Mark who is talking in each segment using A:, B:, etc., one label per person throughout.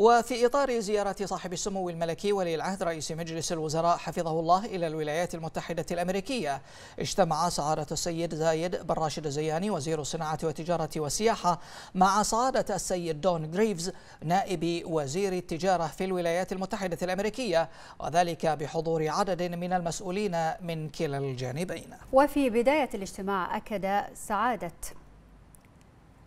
A: وفي إطار زيارة صاحب السمو الملكي ولي العهد رئيس مجلس الوزراء حفظه الله إلى الولايات المتحدة الأمريكية اجتمع سعادة السيد زايد بن راشد الزياني وزير الصناعة والتجارة والسياحة مع سعادة السيد دون جريفز نائب وزير التجارة في الولايات المتحدة الأمريكية وذلك بحضور عدد من المسؤولين من كلا الجانبين
B: وفي بداية الاجتماع أكد سعادة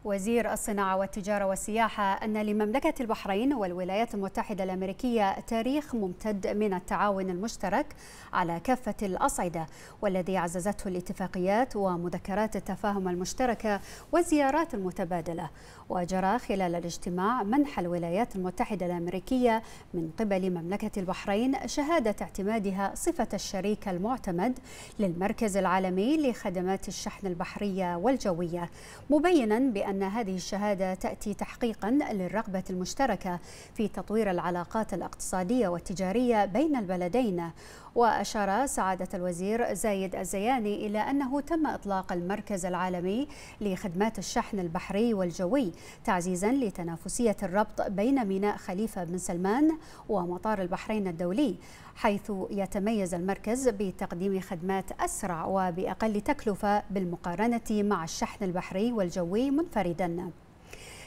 B: وزير الصناعة والتجارة والسياحة أن لمملكة البحرين والولايات المتحدة الأمريكية تاريخ ممتد من التعاون المشترك على كافة الأصعدة والذي عززته الاتفاقيات ومذكرات التفاهم المشتركة والزيارات المتبادلة وجرى خلال الاجتماع منح الولايات المتحدة الأمريكية من قبل مملكة البحرين شهادة اعتمادها صفة الشريك المعتمد للمركز العالمي لخدمات الشحن البحرية والجوية مبينا بأن أن هذه الشهادة تأتي تحقيقا للرغبة المشتركة في تطوير العلاقات الاقتصادية والتجارية بين البلدين وأشار سعادة الوزير زايد الزياني إلى أنه تم إطلاق المركز العالمي لخدمات الشحن البحري والجوي تعزيزا لتنافسية الربط بين ميناء خليفة بن سلمان ومطار البحرين الدولي حيث يتميز المركز بتقديم خدمات أسرع وبأقل تكلفة بالمقارنة مع الشحن البحري والجوي منفردا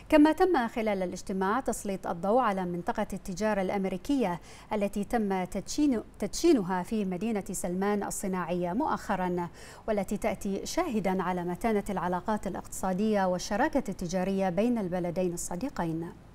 B: كما تم خلال الاجتماع تسليط الضوء على منطقة التجارة الأمريكية التي تم تدشينها في مدينة سلمان الصناعية مؤخرا والتي تأتي شاهدا على متانة العلاقات الاقتصادية والشراكة التجارية بين البلدين الصديقين